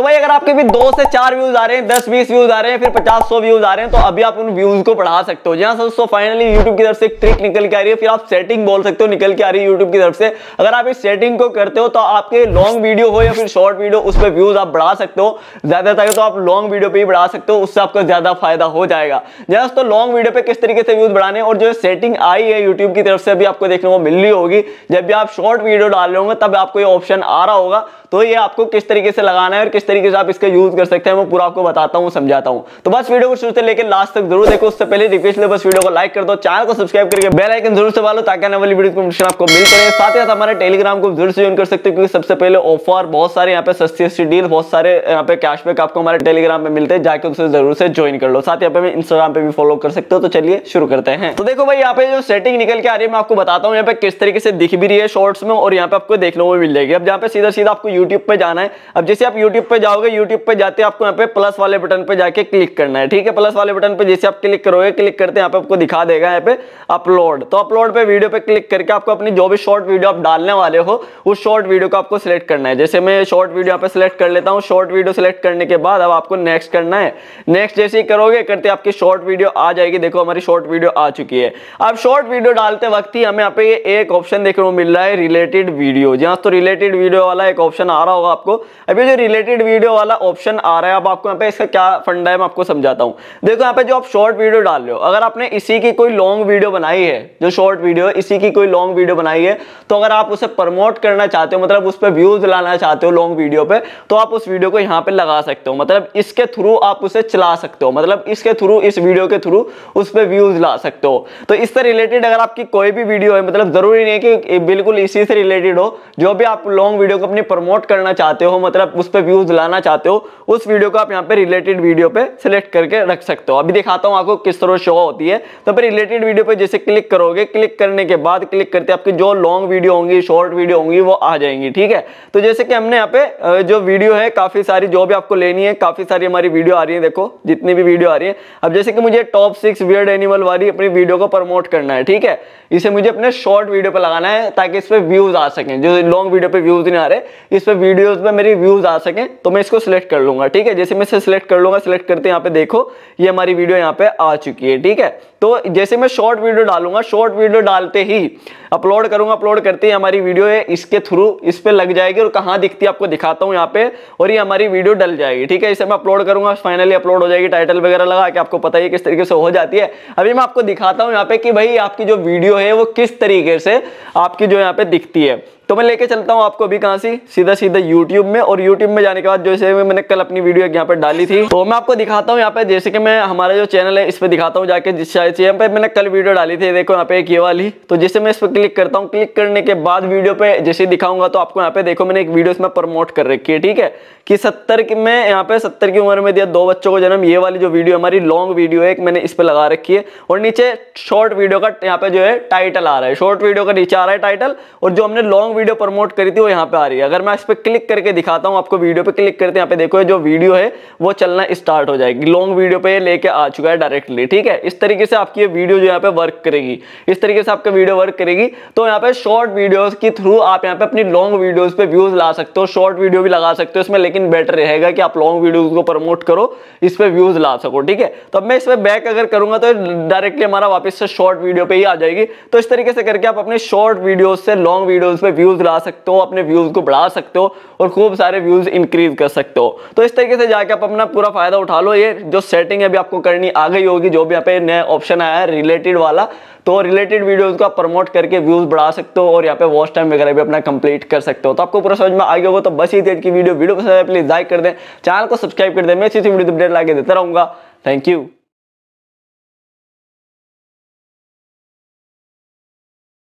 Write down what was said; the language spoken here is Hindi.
तो भाई अगर आपके भी दो से चार व्यूज आ रहे हैं दस बीस व्यूज आ रहे हैं फिर पचास सौ व्यूज आ रहे हैं तो अभी आप उन व्यूज को बढ़ा सकते हो जहां दोस्तों फाइनली यूट्यूब की तरफ से एक ट्रिक निकल के आ रही है फिर आप सेटिंग बोल सकते हो निकल के आ रही है यूट्यूब की तरफ से अगर आप इस सेटिंग को करते हो तो आपके लॉन्ग वीडियो हो या फिर शॉर्ट वीडियो उस पर व्यूज आप बढ़ा सकते हो ज्यादातर तो आप लॉन्ग वीडियो पर ही बढ़ा सकते हो उससे आपका ज्यादा फायदा हो जाएगा जहां दोस्तों लॉन्ग वीडियो पर किस तरीके से व्यूज बढ़ाने और जो सेटिंग आई है यूट्यूब की तरफ से अभी आपको देखने को मिल रही होगी जब भी आप शॉर्ट वीडियो डाल रहे होंगे तब आपको ये ऑप्शन आ रहा होगा तो ये आपको किस तरीके से लगाना है और किस तरीके से आप इसका यूज कर सकते हैं मैं पूरा आपको बताता हूँ समझाता हूँ तो बस वीडियो को शुरू से लेकर लास्ट तक जरूर देखो उससे पहले रिक्वेस्ट बस वीडियो को लाइक कर दो चैनल को सब्सक्राइब करके बेल आइकन जरूर से बालो ताकि आने वाली वीडियो नोटिफिकेशन आपको मिल सके साथ ही साथ हमारे टेलीग्राम को जरूर से ज्वाइन कर सकते हो क्योंकि सबसे पहले ऑफर बहुत सारे यहाँ पे सस्ती सस्ती डील बहुत सारे यहाँ पे कैशबैक आपको हमारे टेलीग्राम में मिलते हैं जाके उससे जरूर से ज्वाइन कर लो साथ यहाँ पे इंस्टाग्राम पे भी फॉलो कर सकते हो तो चलिए शुरू करते हैं तो देखो भाई यहाँ पे जो सेटिंग निकल के आ रही है मैं आपको बताता हूँ यहाँ पे किस तरीके से दिख भी रही है शॉर्ट्स में और यहाँ पे आपको देखने को मिल जाएगी अब यहाँ पे सीधा सीधा आपको यूट्यूब पे जाना है अब जैसे आप यूट्यूब पे जाओगे यूट्यूब पे जाते आपको यहाँ पे प्लस वाले बटन पे जाके क्लिक करना है ठीक है प्लस वाले बटन पे जैसे आप क्लिक करोगे क्लिक करते हैं यहाँ पे आपको दिखा देगा यहाँ पे अपलोड तो अपलोड पे वीडियो पे क्लिक करके आपको अपनी जो भी शॉर्ट वीडियो आप डालने वाले हो उस शॉर्ट वीडियो को आपको सिलेक्ट करना है जैसे मैं शॉर्ट वीडियो यहाँ पे सिलेक्ट कर लेता हूँ शॉर्ट वीडियो सिलेक्ट करने के बाद अब आपको नेक्स्ट करना है नेक्स्ट जैसे ही करोगे करते आपकी शॉर्ट वीडियो आ जाएगी देखो हमारी शॉर्ट वीडियो आ चुकी है अब शॉर्ट वीडियो डालते वक्त ही हमें यहाँ पे एक ऑप्शन देखने को मिल रहा है रिलेटेड वीडियो जहाँ तो रिलेटेड वीडियो वाला एक ऑप्शन आ रहा होगा आपको अभी जो रिलेटेड सेकंड वीडियो वाला ऑप्शन आ रहा है अब आपको यहाँ पे इसका क्या फंडा है मैं आपको समझाता हूँ देखो यहाँ पे जो आप शॉर्ट वीडियो डाल रहे हो अगर आपने इसी की कोई लॉन्ग वीडियो बनाई है जो शॉर्ट वीडियो इसी की कोई लॉन्ग वीडियो बनाई है तो अगर आप उसे प्रमोट करना चाहते हो मतलब उस पर व्यूज लाना चाहते हो लॉन्ग वीडियो पे तो आप उस वीडियो को यहाँ पे लगा सकते हो मतलब इसके थ्रू आप उसे चला सकते हो मतलब इसके थ्रू इस वीडियो के थ्रू उस पर व्यूज ला सकते हो तो इससे रिलेटेड अगर आपकी कोई भी वीडियो है मतलब जरूरी नहीं है कि बिल्कुल इसी से रिलेटेड हो जो भी आप लॉन्ग वीडियो को अपनी प्रमोट करना चाहते हो मतलब उस पर व्यूज दिलाना चाहते हो उस वीडियो को आप यहाँ पे रिलेटेड वीडियो पे सिलेक्ट करके रख सकते हो अभी दिखाता हूँ आपको किस तरह शो होती है तो फिर रिलेटेड वीडियो पे जैसे क्लिक करोगे क्लिक करने के बाद क्लिक करते आपकी जो लॉन्ग वीडियो होंगी शॉर्ट वीडियो होंगी वो आ जाएंगी ठीक है तो जैसे कि हमने यहाँ पे जो वीडियो है काफी सारी जो भी आपको लेनी है काफी सारी हमारी वीडियो आ रही है देखो जितनी भी वीडियो आ रही है अब जैसे कि मुझे टॉप सिक्स वियर्ड एनिमल वाली अपनी वीडियो को प्रमोट करना है ठीक है इसे मुझे अपने शॉर्ट वीडियो पर लगाना है ताकि इस पर व्यूज आ सकें जो लॉन्ग वीडियो पे व्यूज नहीं आ रहे इस पर वीडियोज पे मेरी व्यूज आ सकें तो मैं इसको सिलेक्ट कर लूंगा ठीक है जैसे मैं इसे सिलेक्ट कर लूंगा सिलेक्ट करते यहाँ पे देखो ये हमारी वीडियो यहाँ पे आ चुकी है ठीक है तो जैसे मैं शॉर्ट वीडियो डालूंगा शॉर्ट वीडियो डालते ही अपलोड करूंगा अपलोड करते ही हमारी वीडियो है इसके थ्रू इस पर लग जाएगी और कहाँ दिखती है आपको दिखाता हूँ यहाँ पे और ये हमारी वीडियो डल जाएगी ठीक है इसे मैं अपलोड करूंगा फाइनली अपलोड हो जाएगी टाइटल वगैरह लगा के आपको पता ही किस तरीके से हो जाती है अभी मैं आपको दिखाता हूँ यहाँ पे कि भाई आपकी जो वीडियो है वो किस तरीके से आपकी जो यहाँ पे दिखती है तो मैं लेके चलता हूँ आपको अभी कहाँ से सीधा सीधा यूट्यूब में और यूट्यूब में जाने के बाद जैसे मैंने कल अपनी वीडियो यहाँ पर डाली थी तो मैं आपको दिखाता हूँ यहाँ पे जैसे कि मैं हमारा जो चैनल है इस पर दिखाता हूँ जाके जिस यहाँ पे मैंने कल वीडियो डाली थी देखो यहाँ पे एक ये वाली तो जैसे मैं इस पर क्लिक करता हूँ क्लिक करने के बाद वीडियो पे जैसे दिखाऊंगा तो आपको यहाँ पे देखो मैंने एक वीडियो इसमें प्रमोट कर रखी है ठीक है कि सत्तर में यहाँ पे सत्तर की उम्र में दिया दो बच्चों को जन्म ये वाली जो वीडियो हमारी लॉन्ग वीडियो है मैंने इस पर लगा रखी है और नीचे शॉर्ट वीडियो का यहाँ पे जो है टाइटल आ रहा है शॉर्ट वीडियो का नीचे आ रहा है टाइटल और जो हमने लॉन्ग वीडियो प्रमोट करी थी वो यहाँ पे आ रही है अगर मैं इस पर क्लिक करके दिखाता हूँ आपको वीडियो पे क्लिक करते हैं यहाँ पे देखो जो वीडियो है वो चलना स्टार्ट हो जाएगी लॉन्ग वीडियो पे लेके आ चुका है डायरेक्टली ठीक है इस तरीके से आपकी ये वीडियो जो यहाँ पे वर्क करेगी इस तरीके से आपका वीडियो वर्क करेगी तो यहाँ पे शॉर्ट वीडियोज के थ्रू आप यहाँ पे अपनी लॉन्ग वीडियोज पे व्यूज ला सकते हो शॉर्ट वीडियो भी लगा सकते हो इसमें लेकिन बेटर रहेगा कि आप लॉन्ग वीडियोज को प्रमोट करो इस पर व्यूज ला सको ठीक है तो मैं इस पर बैक अगर करूंगा तो डायरेक्टली हमारा वापस से शॉर्ट वीडियो पे ही आ जाएगी तो इस तरीके से करके आप अपने शॉर्ट वीडियोज से लॉन्ग वीडियोज पे व्यूज व्यूज़ ला सकते हो अपने व्यूज़ को बढ़ा सकते हो और खूब सारे व्यूज़ इंक्रीज कर सकते हो तो इस तरीके से जाके आप अपना पूरा फ़ायदा उठा लो ये जो सेटिंग अभी आपको करनी आ गई होगी जो भी यहाँ पे नया ऑप्शन आया है रिलेटेड वाला तो रिलेटेड वीडियोस को आप प्रमोट करके व्यूज़ बढ़ा सकते हो और यहाँ पे वॉच टाइम वगैरह भी अपना कंप्लीट कर सकते हो तो आपको पूरा समझ में आ गया होगा तो बस ही थी की वीडियो वीडियो पसंद है प्लीज़ लाइक कर दें चैनल को सब्सक्राइब कर दें मैं इसी वीडियो अपडेट लाके देता रहूंगा थैंक यू